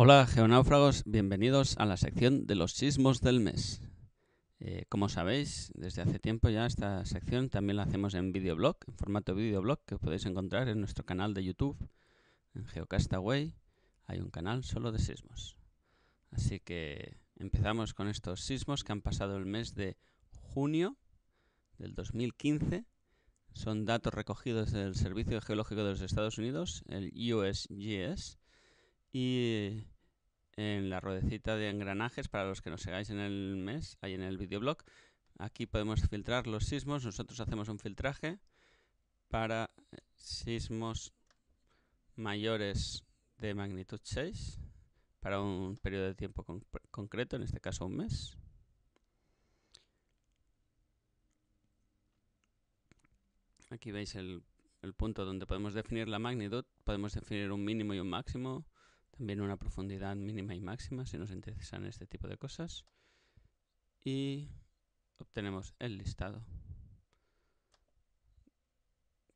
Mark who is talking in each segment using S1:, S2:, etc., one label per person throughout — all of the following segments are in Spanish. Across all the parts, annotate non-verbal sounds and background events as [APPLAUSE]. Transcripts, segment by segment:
S1: Hola geonáufragos, bienvenidos a la sección de los sismos del mes. Eh, como sabéis, desde hace tiempo ya esta sección también la hacemos en videoblog, en formato videoblog que podéis encontrar en nuestro canal de YouTube, en Geocastaway, hay un canal solo de sismos. Así que empezamos con estos sismos que han pasado el mes de junio del 2015. Son datos recogidos del Servicio Geológico de los Estados Unidos, el USGS, y en la ruedecita de engranajes, para los que nos sigáis en el mes, ahí en el videoblog, aquí podemos filtrar los sismos. Nosotros hacemos un filtraje para sismos mayores de magnitud 6 para un periodo de tiempo concreto, en este caso un mes. Aquí veis el, el punto donde podemos definir la magnitud, podemos definir un mínimo y un máximo, también una profundidad mínima y máxima si nos interesan este tipo de cosas. Y obtenemos el listado,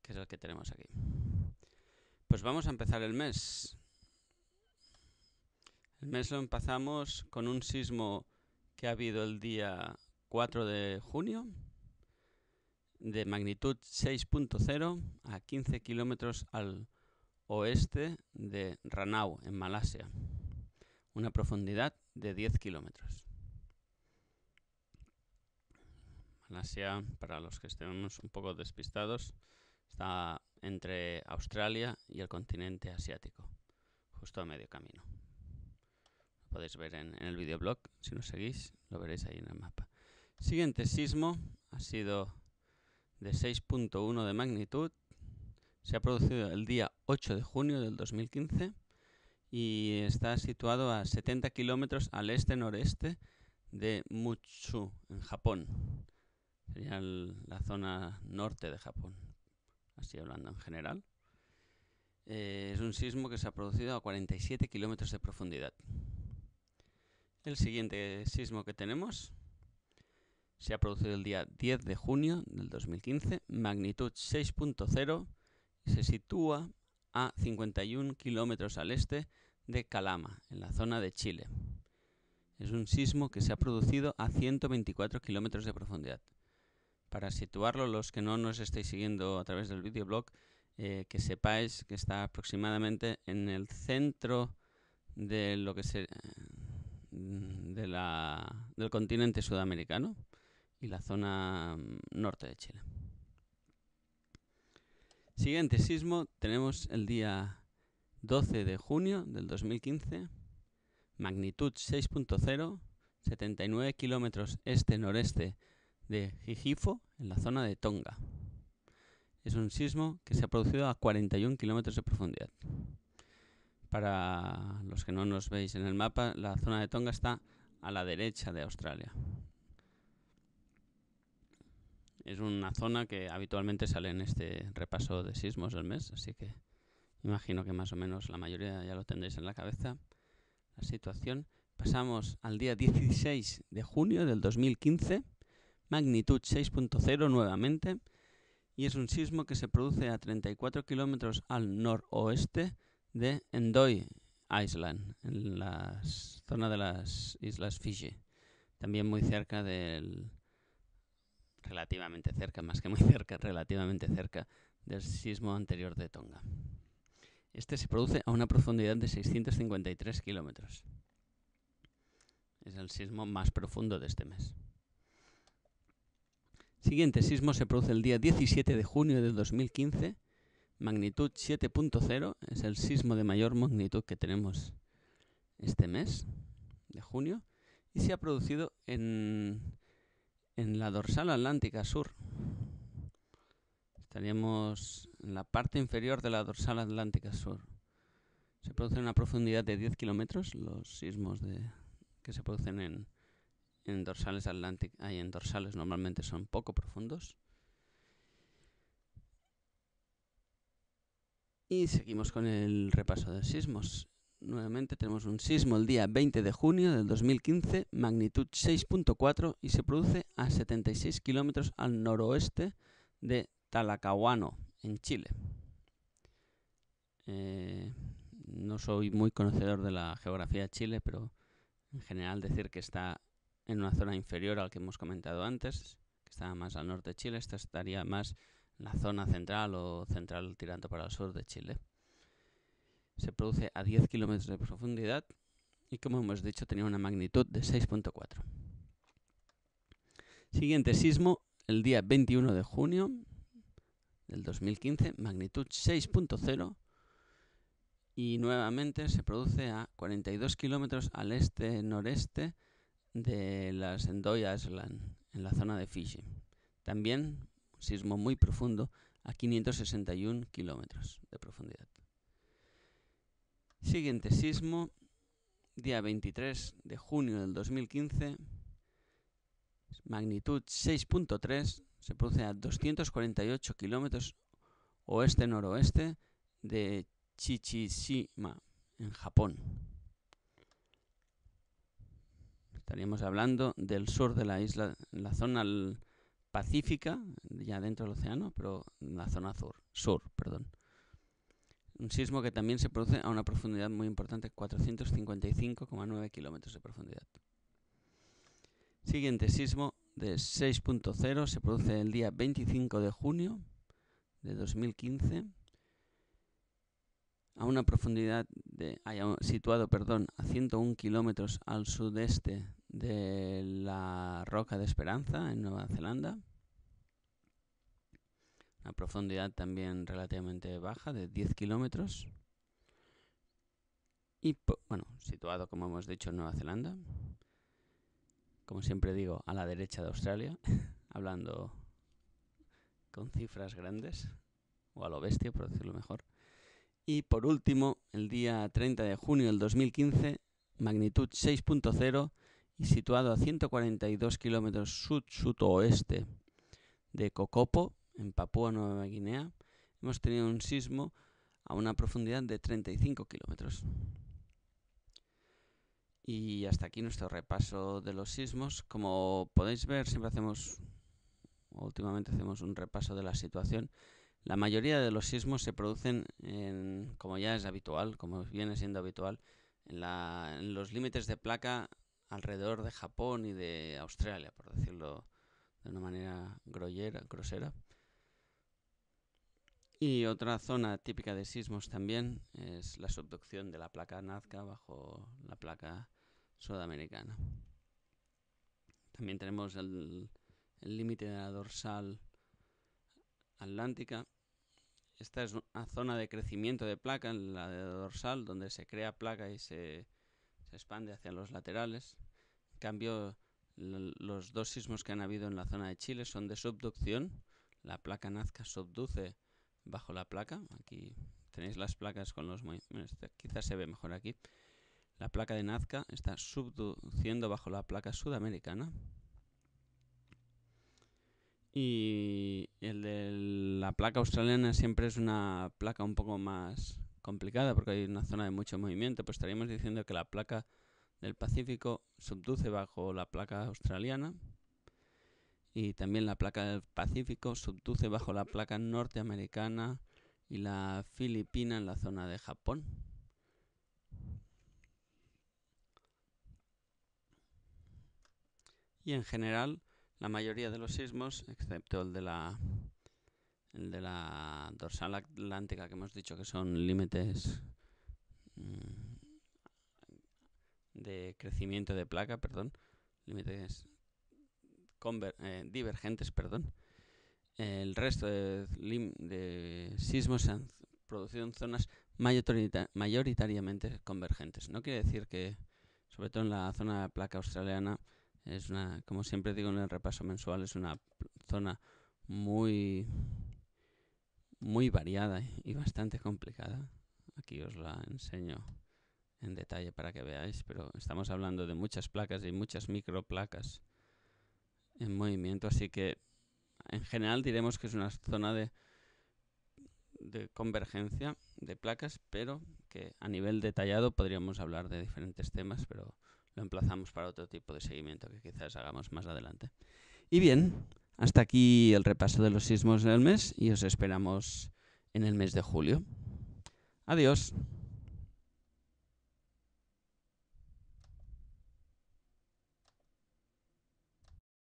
S1: que es el que tenemos aquí. Pues vamos a empezar el mes. El mes lo empezamos con un sismo que ha habido el día 4 de junio de magnitud 6.0 a 15 kilómetros al oeste de Ranau, en Malasia, una profundidad de 10 kilómetros. Malasia, para los que estemos un poco despistados, está entre Australia y el continente asiático, justo a medio camino. Lo podéis ver en, el videoblog, si no seguís, lo veréis ahí en el mapa. Siguiente sismo ha sido de 6.1 de magnitud se ha producido el día 8 de junio del 2015 y está situado a 70 kilómetros al este-noreste de Mutsu, en Japón. Sería la zona norte de Japón, así hablando en general. Eh, es un sismo que se ha producido a 47 kilómetros de profundidad. El siguiente sismo que tenemos se ha producido el día 10 de junio del 2015, magnitud 6.0 se sitúa a 51 kilómetros al este de Calama, en la zona de Chile. Es un sismo que se ha producido a 124 kilómetros de profundidad. Para situarlo, los que no nos estáis siguiendo a través del videoblog, eh, que sepáis que está aproximadamente en el centro de lo que se, mm, de del continente sudamericano y la zona mm, norte de Chile. Siguiente sismo tenemos el día 12 de junio del 2015, magnitud 6.0, 79 kilómetros este-noreste de Jijifo, en la zona de Tonga. Es un sismo que se ha producido a 41 kilómetros de profundidad. Para los que no nos veis en el mapa, la zona de Tonga está a la derecha de Australia es una zona que habitualmente sale en este repaso de sismos del mes, así que imagino que más o menos la mayoría ya lo tendréis en la cabeza. La situación. Pasamos al día 16 de junio del 2015, magnitud 6.0 nuevamente, y es un sismo que se produce a 34 kilómetros al noroeste de Endoy Island, en la zona de las Islas Fiji, también muy cerca del relativamente cerca, más que muy [LAUGHS] cerca, relativamente cerca del sismo anterior de Tonga. Este se produce a una profundidad de 653 kilómetros. Es el sismo más profundo de este mes. Siguiente sismo se produce el día 17 de junio de 2015, magnitud 7.0, es el sismo de mayor magnitud que tenemos este mes de junio, y se ha producido en en la dorsal atlántica sur. Estaríamos en la parte inferior de la dorsal atlántica sur. Se producen a una profundidad de 10 kilómetros los sismos de, que se producen en, dorsales atlánticas. en dorsales normalmente son poco profundos. Y seguimos con el repaso de sismos nuevamente tenemos un sismo el día 20 de junio del 2015, magnitud 6.4 y se produce a 76 kilómetros al noroeste de Talacahuano, en Chile. Eh, no soy muy conocedor de la geografía de Chile, pero en general decir que está en una zona inferior al que hemos comentado antes, que está más al norte de Chile, esta estaría más en la zona central o central tirando para el sur de Chile se produce a 10 kilómetros de profundidad y como hemos dicho tenía una magnitud de 6.4. Siguiente sismo, el día 21 de junio del 2015, magnitud 6.0 y nuevamente se produce a 42 kilómetros al este-noreste de las Endoya Island, en la zona de Fiji. También un sismo muy profundo a 561 kilómetros de profundidad. Siguiente sismo, día 23 de junio del 2015, magnitud 6.3, se produce a 248 kilómetros oeste-noroeste de Chichishima, en Japón. Estaríamos hablando del sur de la isla, la zona pacífica, ya dentro del océano, pero en la zona sur, sur, perdón. Un sismo que también se produce a una profundidad muy importante, 455,9 kilómetros de profundidad. Siguiente sismo de 6.0 se produce el día 25 de junio de 2015 a una profundidad de, situado perdón, a 101 kilómetros al sudeste de la Roca de Esperanza en Nueva Zelanda una profundidad también relativamente baja de 10 kilómetros. Y bueno, situado como hemos dicho en Nueva Zelanda, como siempre digo, a la derecha de Australia, [LAUGHS] hablando con cifras grandes, o a lo bestia, por decirlo mejor. Y por último, el día 30 de junio del 2015, magnitud 6.0 y situado a 142 kilómetros sud-sudoeste de Cocopo, en Papúa Nueva Guinea, hemos tenido un sismo a una profundidad de 35 kilómetros. Y hasta aquí nuestro repaso de los sismos. Como podéis ver, siempre hacemos, últimamente hacemos un repaso de la situación. La mayoría de los sismos se producen, como ya es habitual, como viene siendo habitual, en, los límites de placa alrededor de Japón y de Australia, por decirlo de una manera grosera. Y otra zona típica de sismos también es la subducción de la placa Nazca bajo la placa sudamericana. También tenemos el límite de la dorsal atlántica. Esta es una zona de crecimiento de placa, la de dorsal, donde se crea placa y se, se expande hacia los laterales. En cambio, los dos sismos que han habido en la zona de Chile son de subducción. La placa Nazca subduce bajo la placa. Aquí tenéis las placas con los... movimientos, este quizás se ve mejor aquí. La placa de Nazca está subduciendo bajo la placa sudamericana. Y el de la placa australiana siempre es una placa un poco más complicada porque hay una zona de mucho movimiento. Pues estaríamos diciendo que la placa del Pacífico subduce bajo la placa australiana y también la placa del Pacífico subduce bajo la placa norteamericana y la filipina en la zona de Japón. Y en general, la mayoría de los sismos, excepto el de la, el de la dorsal atlántica que hemos dicho que son límites mm, de crecimiento de placa, perdón, límites eh, divergentes, perdón. El resto de, sismos se han producido en zonas mayoritariamente convergentes. No quiere decir que, sobre todo en la zona de placa australiana, es una, como siempre digo en el repaso mensual, es una zona muy, muy variada y bastante complicada. Aquí os la enseño en detalle para que veáis, pero estamos hablando de muchas placas y muchas microplacas en movimiento, así que en general diremos que es una zona de, de convergencia de placas, pero que a nivel detallado podríamos hablar de diferentes temas, pero lo emplazamos para otro tipo de seguimiento que quizás hagamos más adelante. Y bien, hasta aquí el repaso de los sismos del mes y os esperamos en el mes de julio. Adiós.